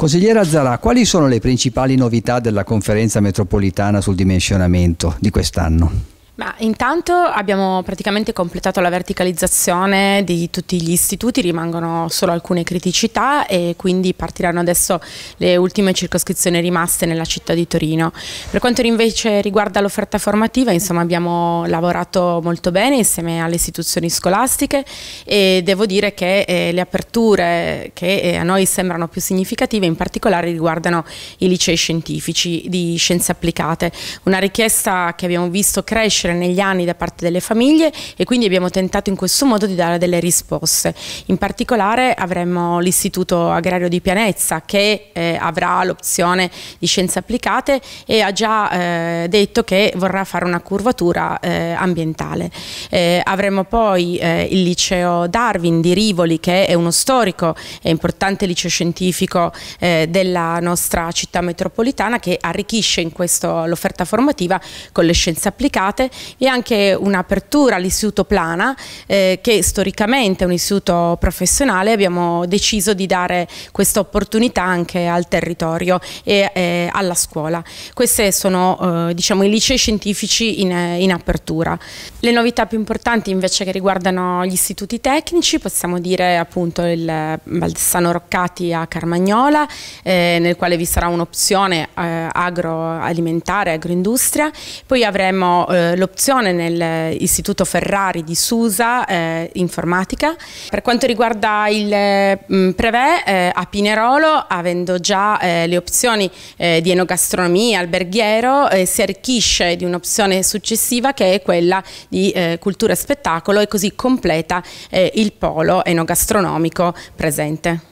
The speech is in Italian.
Consigliera Zalà, quali sono le principali novità della conferenza metropolitana sul dimensionamento di quest'anno? Ma intanto abbiamo praticamente completato la verticalizzazione di tutti gli istituti, rimangono solo alcune criticità e quindi partiranno adesso le ultime circoscrizioni rimaste nella città di Torino. Per quanto invece riguarda l'offerta formativa, insomma, abbiamo lavorato molto bene insieme alle istituzioni scolastiche e devo dire che eh, le aperture che eh, a noi sembrano più significative in particolare riguardano i licei scientifici di scienze applicate, una richiesta che abbiamo visto crescere crescere negli anni da parte delle famiglie e quindi abbiamo tentato in questo modo di dare delle risposte. In particolare avremo l'Istituto Agrario di Pianezza che eh, avrà l'opzione di scienze applicate e ha già eh, detto che vorrà fare una curvatura eh, ambientale. Eh, avremo poi eh, il liceo Darwin di Rivoli che è uno storico e importante liceo scientifico eh, della nostra città metropolitana che arricchisce in questo l'offerta formativa con le scienze applicate vi è anche un'apertura all'istituto Plana eh, che storicamente è un istituto professionale, abbiamo deciso di dare questa opportunità anche al territorio e eh, alla scuola. Questi sono eh, diciamo, i licei scientifici in, in apertura. Le novità più importanti invece che riguardano gli istituti tecnici possiamo dire appunto il Valdessano Roccati a Carmagnola eh, nel quale vi sarà un'opzione eh, agroalimentare, agroindustria, poi avremo eh, l'opzione nell'istituto eh, Ferrari di Susa eh, informatica. Per quanto riguarda il eh, mh, Prevè eh, a Pinerolo, avendo già eh, le opzioni eh, di enogastronomia, alberghiero, si arricchisce di un'opzione successiva che è quella di cultura e spettacolo e così completa il polo enogastronomico presente.